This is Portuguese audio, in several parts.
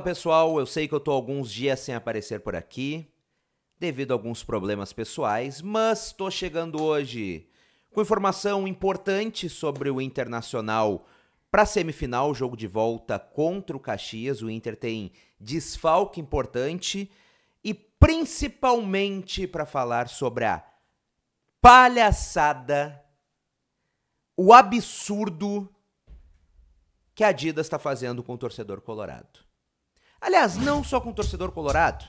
Fala pessoal, eu sei que eu estou alguns dias sem aparecer por aqui, devido a alguns problemas pessoais, mas estou chegando hoje com informação importante sobre o Internacional para a semifinal, jogo de volta contra o Caxias. O Inter tem desfalque importante e principalmente para falar sobre a palhaçada, o absurdo que a Adidas está fazendo com o torcedor colorado. Aliás, não só com o torcedor colorado,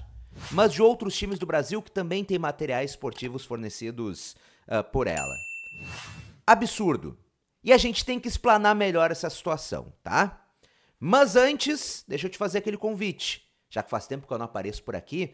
mas de outros times do Brasil que também têm materiais esportivos fornecidos uh, por ela. Absurdo. E a gente tem que explanar melhor essa situação, tá? Mas antes, deixa eu te fazer aquele convite. Já que faz tempo que eu não apareço por aqui,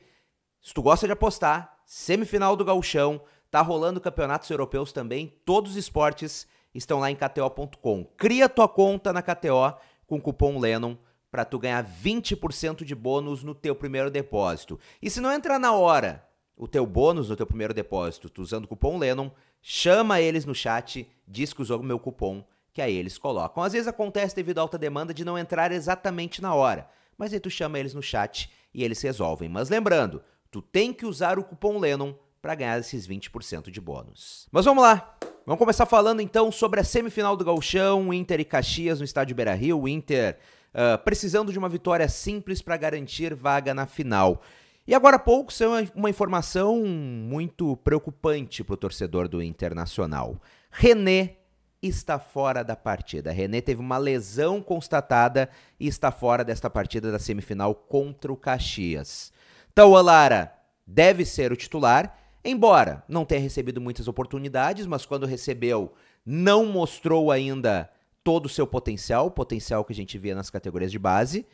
se tu gosta de apostar, semifinal do Gauchão, tá rolando campeonatos europeus também, todos os esportes estão lá em KTO.com. Cria tua conta na KTO com o cupom Lennon para tu ganhar 20% de bônus no teu primeiro depósito. E se não entrar na hora o teu bônus no teu primeiro depósito, tu usando o cupom Lennon, chama eles no chat, diz que usou o meu cupom, que aí eles colocam. Às vezes acontece devido à alta demanda de não entrar exatamente na hora, mas aí tu chama eles no chat e eles resolvem. Mas lembrando, tu tem que usar o cupom Lennon para ganhar esses 20% de bônus. Mas vamos lá. Vamos começar falando então sobre a semifinal do Gauchão, Inter e Caxias no estádio Beira-Rio. Inter ah, precisando de uma vitória simples para garantir vaga na final. E agora há pouco saiu uma informação muito preocupante para o torcedor do Internacional. René está fora da partida. René teve uma lesão constatada e está fora desta partida da semifinal contra o Caxias. Tauan Lara deve ser o titular, embora não tenha recebido muitas oportunidades, mas quando recebeu, não mostrou ainda todo o seu potencial, o potencial que a gente via nas categorias de base,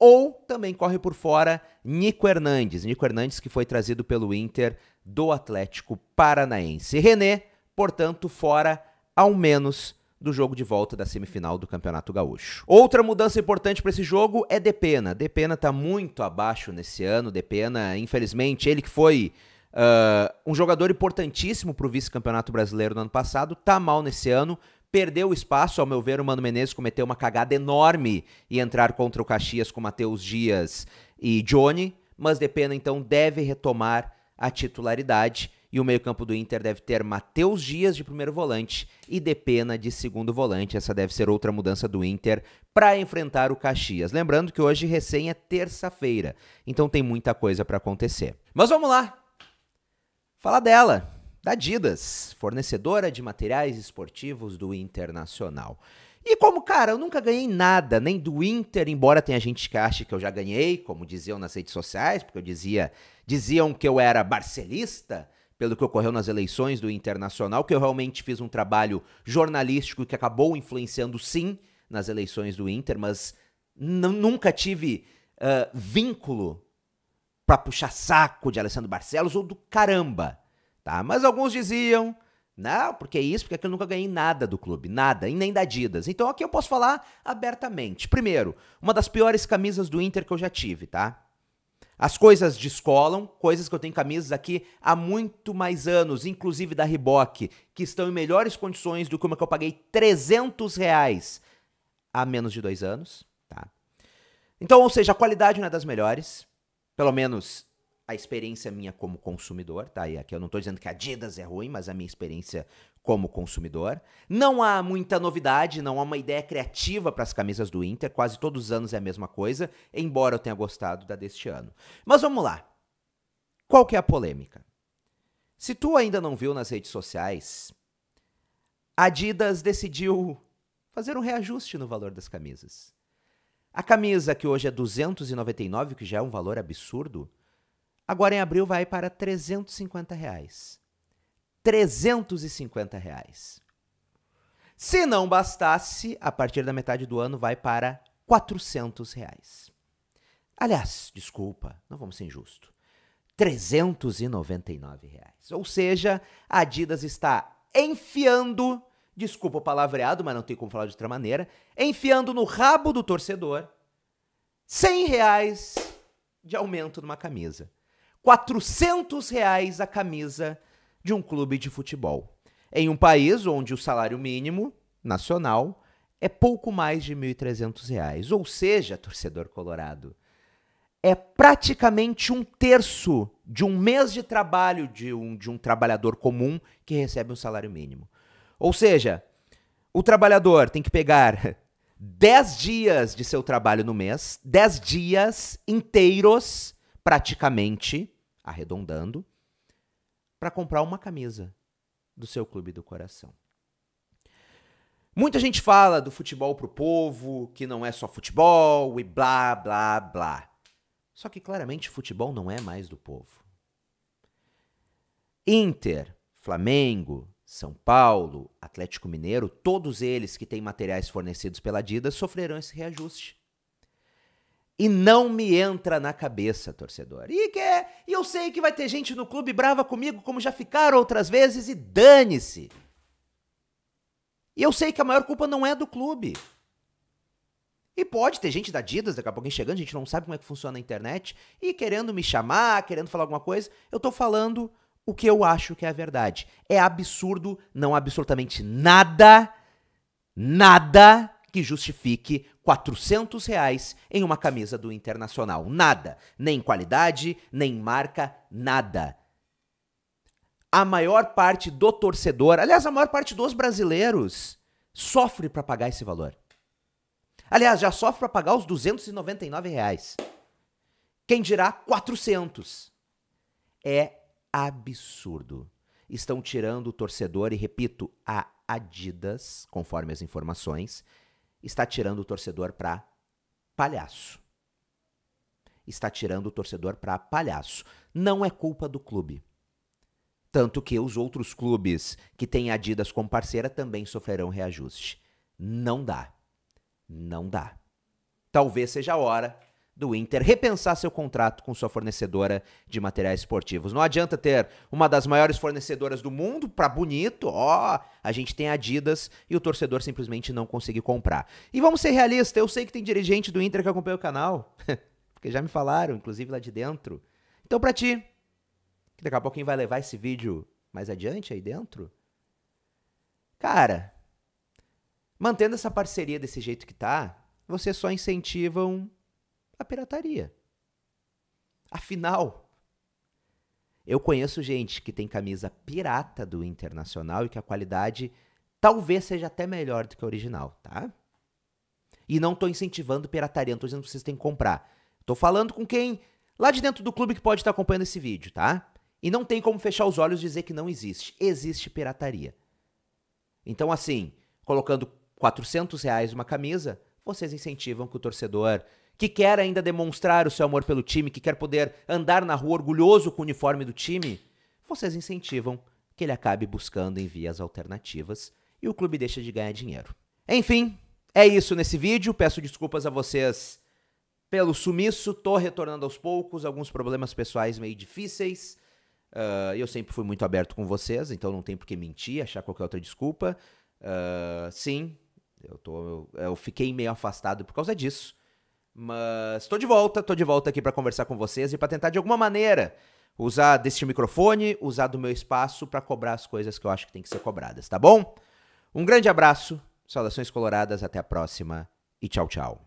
ou também corre por fora Nico Hernandes, Nico Hernandes que foi trazido pelo Inter do Atlético Paranaense. René, portanto, fora ao menos do jogo de volta da semifinal do Campeonato Gaúcho. Outra mudança importante para esse jogo é Depena. Depena está muito abaixo nesse ano. Depena, infelizmente, ele que foi uh, um jogador importantíssimo para o vice-campeonato brasileiro no ano passado, está mal nesse ano, Perdeu espaço, ao meu ver, o Mano Menezes cometeu uma cagada enorme e entrar contra o Caxias com Matheus Dias e Johnny, mas Depena então deve retomar a titularidade e o meio-campo do Inter deve ter Matheus Dias de primeiro volante e Depena de segundo volante. Essa deve ser outra mudança do Inter para enfrentar o Caxias. Lembrando que hoje recém é terça-feira, então tem muita coisa para acontecer. Mas vamos lá. Fala dela da Adidas, fornecedora de materiais esportivos do Internacional. E como, cara, eu nunca ganhei nada, nem do Inter, embora tenha gente que ache que eu já ganhei, como diziam nas redes sociais, porque eu dizia, diziam que eu era barcelista, pelo que ocorreu nas eleições do Internacional, que eu realmente fiz um trabalho jornalístico que acabou influenciando sim nas eleições do Inter, mas nunca tive uh, vínculo para puxar saco de Alessandro Barcelos ou do caramba. Tá? Mas alguns diziam, não, porque é isso, porque aquilo nunca ganhei nada do clube, nada, e nem da Adidas. Então aqui eu posso falar abertamente. Primeiro, uma das piores camisas do Inter que eu já tive, tá? As coisas descolam, coisas que eu tenho camisas aqui há muito mais anos, inclusive da Reebok, que estão em melhores condições do que uma que eu paguei 300 reais há menos de dois anos, tá? Então, ou seja, a qualidade não é das melhores, pelo menos a experiência minha como consumidor, tá? E aqui eu não estou dizendo que a Adidas é ruim, mas a minha experiência como consumidor. Não há muita novidade, não há uma ideia criativa para as camisas do Inter, quase todos os anos é a mesma coisa, embora eu tenha gostado da deste ano. Mas vamos lá. Qual que é a polêmica? Se tu ainda não viu nas redes sociais, a Adidas decidiu fazer um reajuste no valor das camisas. A camisa que hoje é 299, que já é um valor absurdo, Agora em abril vai para 350 reais. 350 reais. Se não bastasse, a partir da metade do ano vai para 400 reais. Aliás, desculpa, não vamos ser injusto. 399 reais. Ou seja, a Adidas está enfiando, desculpa o palavreado, mas não tem como falar de outra maneira, enfiando no rabo do torcedor 100 reais de aumento numa camisa. 400 reais a camisa de um clube de futebol. Em um país onde o salário mínimo nacional é pouco mais de R$ 1.300, ou seja, torcedor colorado, é praticamente um terço de um mês de trabalho de um, de um trabalhador comum que recebe um salário mínimo. Ou seja, o trabalhador tem que pegar 10 dias de seu trabalho no mês, 10 dias inteiros, praticamente, arredondando, para comprar uma camisa do seu clube do coração. Muita gente fala do futebol pro povo, que não é só futebol e blá blá blá. Só que claramente futebol não é mais do povo. Inter, Flamengo, são Paulo, Atlético Mineiro, todos eles que têm materiais fornecidos pela Adidas sofrerão esse reajuste. E não me entra na cabeça, torcedor. E que é, e eu sei que vai ter gente no clube brava comigo, como já ficaram outras vezes, e dane-se. E eu sei que a maior culpa não é do clube. E pode ter gente da Adidas, daqui a pouco chegando, a gente não sabe como é que funciona a internet, e querendo me chamar, querendo falar alguma coisa, eu tô falando o que eu acho que é a verdade. É absurdo, não absolutamente nada, nada que justifique 400 reais em uma camisa do Internacional. Nada. Nem qualidade, nem marca, nada. A maior parte do torcedor, aliás, a maior parte dos brasileiros, sofre para pagar esse valor. Aliás, já sofre para pagar os 299 reais. Quem dirá 400? É absurdo. Estão tirando o torcedor e, repito, a Adidas, conforme as informações, está tirando o torcedor para palhaço. Está tirando o torcedor para palhaço. Não é culpa do clube. Tanto que os outros clubes que têm Adidas como parceira também sofrerão reajuste. Não dá. Não dá. Talvez seja a hora do Inter repensar seu contrato com sua fornecedora de materiais esportivos. Não adianta ter uma das maiores fornecedoras do mundo para bonito, ó, a gente tem Adidas e o torcedor simplesmente não conseguir comprar. E vamos ser realistas, eu sei que tem dirigente do Inter que acompanha o canal, porque já me falaram, inclusive lá de dentro. Então para ti, que daqui a pouco quem vai levar esse vídeo mais adiante aí dentro, cara, mantendo essa parceria desse jeito que tá, vocês só incentivam a pirataria. Afinal, eu conheço gente que tem camisa pirata do Internacional e que a qualidade talvez seja até melhor do que a original, tá? E não estou incentivando pirataria, não tô dizendo que vocês têm que comprar. Estou falando com quem lá de dentro do clube que pode estar tá acompanhando esse vídeo, tá? E não tem como fechar os olhos e dizer que não existe. Existe pirataria. Então, assim, colocando 400 reais uma camisa, vocês incentivam que o torcedor que quer ainda demonstrar o seu amor pelo time, que quer poder andar na rua orgulhoso com o uniforme do time, vocês incentivam que ele acabe buscando em vias alternativas e o clube deixa de ganhar dinheiro. Enfim, é isso nesse vídeo. Peço desculpas a vocês pelo sumiço. Tô retornando aos poucos, alguns problemas pessoais meio difíceis. Uh, eu sempre fui muito aberto com vocês, então não tem por que mentir, achar qualquer outra desculpa. Uh, sim, eu, tô, eu, eu fiquei meio afastado por causa disso. Mas estou de volta, estou de volta aqui para conversar com vocês e para tentar de alguma maneira usar deste microfone, usar do meu espaço para cobrar as coisas que eu acho que tem que ser cobradas, tá bom? Um grande abraço, saudações coloradas, até a próxima e tchau, tchau.